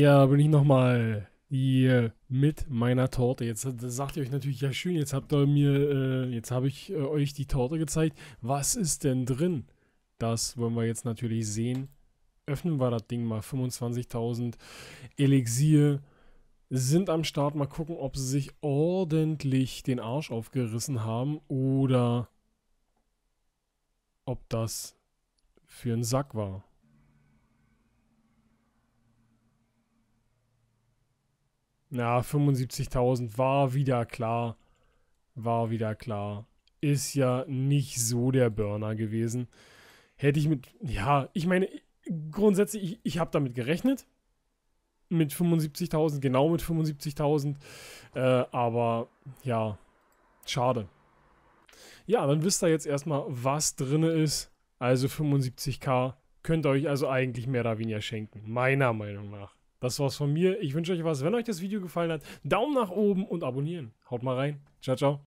Ja, bin ich nochmal hier mit meiner Torte. Jetzt äh, sagt ihr euch natürlich, ja schön, jetzt habt ihr mir, äh, jetzt habe ich äh, euch die Torte gezeigt. Was ist denn drin? Das wollen wir jetzt natürlich sehen. Öffnen wir das Ding mal. 25.000 Elixier sind am Start. Mal gucken, ob sie sich ordentlich den Arsch aufgerissen haben oder ob das für einen Sack war. Ja, 75.000 war wieder klar. War wieder klar. Ist ja nicht so der Burner gewesen. Hätte ich mit, ja, ich meine, grundsätzlich, ich, ich habe damit gerechnet. Mit 75.000, genau mit 75.000. Äh, aber ja, schade. Ja, dann wisst ihr jetzt erstmal, was drin ist. Also 75k könnt ihr euch also eigentlich mehr oder weniger schenken. Meiner Meinung nach. Das war's von mir. Ich wünsche euch was. Wenn euch das Video gefallen hat, Daumen nach oben und abonnieren. Haut mal rein. Ciao, ciao.